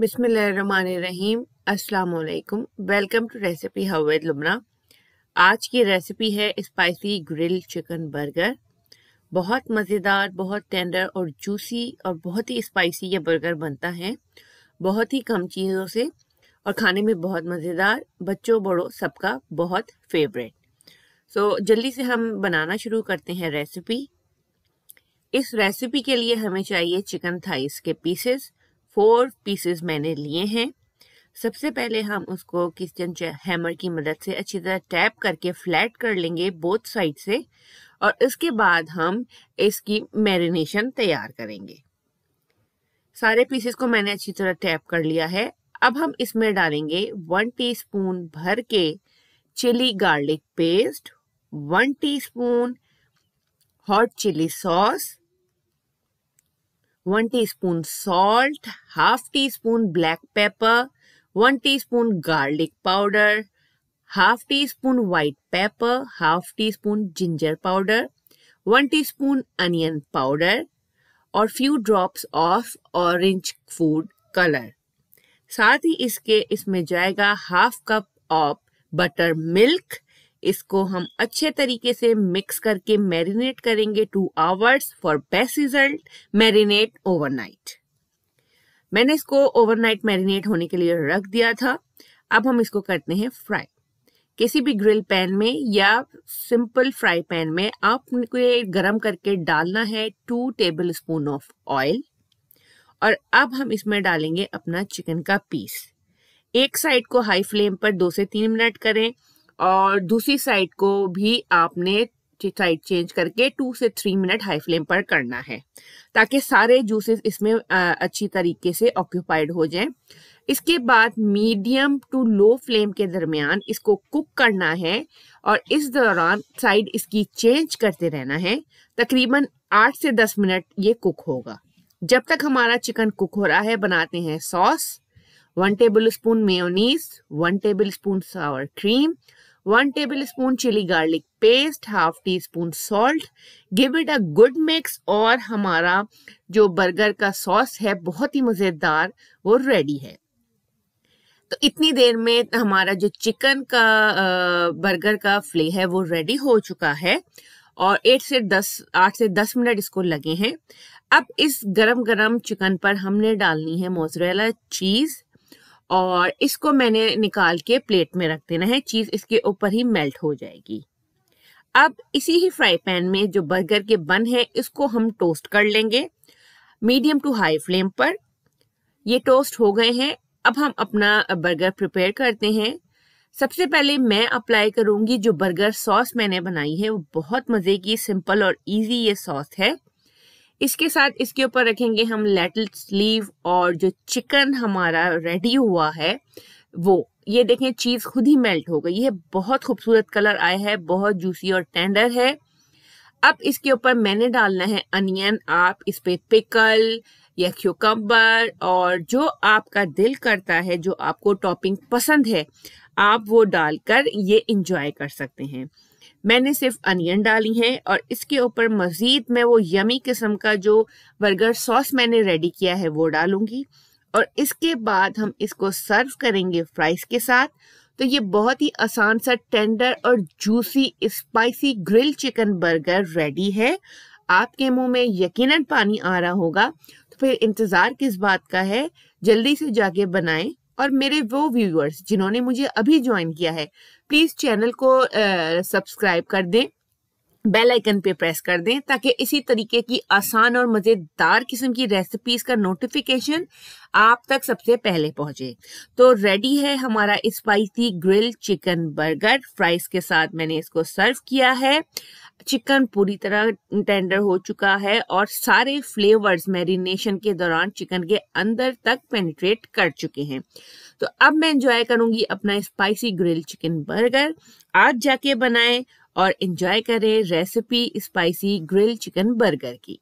बिसमीम अस्सलाम welcome to recipe हवेद लुमरा आज की रेसिपी है स्पाइसी ग्रिल चिकन बर्गर बहुत मज़ेदार बहुत टेंडर और जूसी और बहुत ही स्पाइसी ये बर्गर बनता है बहुत ही कम चीज़ों से और खाने में बहुत मज़ेदार बच्चों बड़ों सबका बहुत फेवरेट सो so, जल्दी से हम बनाना शुरू करते हैं रेसिपी इस रेसिपी के लिए हमें चाहिए चिकन थाइस के पीसेस फोर पीसेस मैंने लिए हैं सबसे पहले हम उसको किचन हैमर की मदद से अच्छी तरह टैप करके फ्लैट कर लेंगे बोथ साइड से और इसके बाद हम इसकी मैरिनेशन तैयार करेंगे सारे पीसेस को मैंने अच्छी तरह टैप कर लिया है अब हम इसमें डालेंगे वन टीस्पून भर के chili garlic paste one teaspoon hot chili sauce one teaspoon salt half teaspoon black pepper one teaspoon garlic powder half teaspoon white pepper half teaspoon ginger powder one teaspoon onion powder और few drops of orange food colour साथ ही इसके इसमें जाएगा half cup of buttermilk इसको हम अच्छे तरीके से मिक्स करके मैरिनेट करेंगे two hours for best result marinate overnight मैंने इसको ओवरनाइट मैरिनेट होने के लिए रख दिया था अब हम इसको करते हैं फ्राई किसी भी ग्रिल पैन में या सिंपल फ्राई पैन में आपको गरम करके डालना है two tablespoon of oil और अब हम इसमें डालेंगे अपना चिकन का पीस एक साइड को हाई फ्लेम पर दो से तीन मिनट करें और दूसरी साइड को भी आपने साइड चेंज करके टू से थ्री मिनट हाई फ्लेम पर करना है ताकि सारे जूसेस इसमें अच्छी तरीके से ऑक्यूपाइड हो जाएं इसके बाद मीडियम टू लो फ्लेम के दरमियान इसको कुक करना है और इस दौरान साइड इसकी चेंज करते रहना है तकरीबन आठ से दस मिनट ये कुक होगा जब तक हमारा चिकन कुक हो रहा है बनाते हैं sauce one tablespoon mayonnaise one tablespoon sour cream 1 tablespoon chili garlic paste, half teaspoon salt. Give it a good mix और हमारा जो बर्गर का सॉस है बहुत ही मज़ेदार वो रेडी है तो इतनी देर में हमारा जो चिकन का बर्गर का फ्ले है वो रेडी हो चुका है और एट से दस आठ से दस मिनट इसको लगे हैं अब इस गरम गरम चिकन पर हमने डालनी है मोजरेला चीज़ और इसको मैंने निकाल के प्लेट में रख देना है चीज़ इसके ऊपर ही मेल्ट हो जाएगी अब इसी ही फ्राई पैन में जो बर्गर के बन है इसको हम टोस्ट कर लेंगे मीडियम टू हाई फ्लेम पर ये टोस्ट हो गए हैं अब हम अपना बर्गर प्रिपेयर करते हैं सबसे पहले मैं अप्लाई करूंगी जो बर्गर सॉस मैंने बनाई है वो बहुत मज़े की सिंपल और इजी ये सॉस है इसके साथ इसके ऊपर रखेंगे हम लेटल स्लीव और जो चिकन हमारा रेडी हुआ है वो ये देखें चीज़ खुद ही मेल्ट हो गई ये बहुत खूबसूरत कलर आया है बहुत जूसी और टेंडर है अब इसके ऊपर मैंने डालना है अनियन आप इस पे पिकल या क्यूकम्बर और जो आपका दिल करता है जो आपको टॉपिंग पसंद है आप वो डालकर ये इंजॉय कर सकते हैं मैंने सिर्फ अनियन डाली है और इसके ऊपर मज़ीद मैं वो यमी किस्म का जो बर्गर सॉस मैंने रेडी किया है वो डालूंगी और इसके बाद हम इसको सर्व करेंगे फ्राइज़ के साथ तो ये बहुत ही आसान सा टेंडर और juicy spicy grill chicken burger ready है आपके मुंह में यकीनन पानी आ रहा होगा तो फिर इंतज़ार किस बात का है जल्दी से जाके बनाएं और मेरे वो व्यूअर्स जिन्होंने मुझे अभी ज्वाइन किया है प्लीज़ चैनल को सब्सक्राइब कर दें बेल आइकन पे प्रेस कर दें ताकि इसी तरीके की आसान और मज़ेदार किस्म की रेसिपीज का नोटिफिकेशन आप तक सबसे पहले पहुंचे तो रेडी है हमारा spicy grill chicken burger fries के साथ मैंने इसको सर्व किया है चिकन पूरी तरह टेंडर हो चुका है और सारे फ्लेवर्स मैरिनेशन के दौरान चिकन के अंदर तक पेनिट्रेट कर चुके हैं तो अब मैं इंजॉय करूंगी अपना स्पाइसी ग्रिल चिकन बर्गर आज जाके बनाएं और इंजॉय करें recipe spicy grill chicken burger की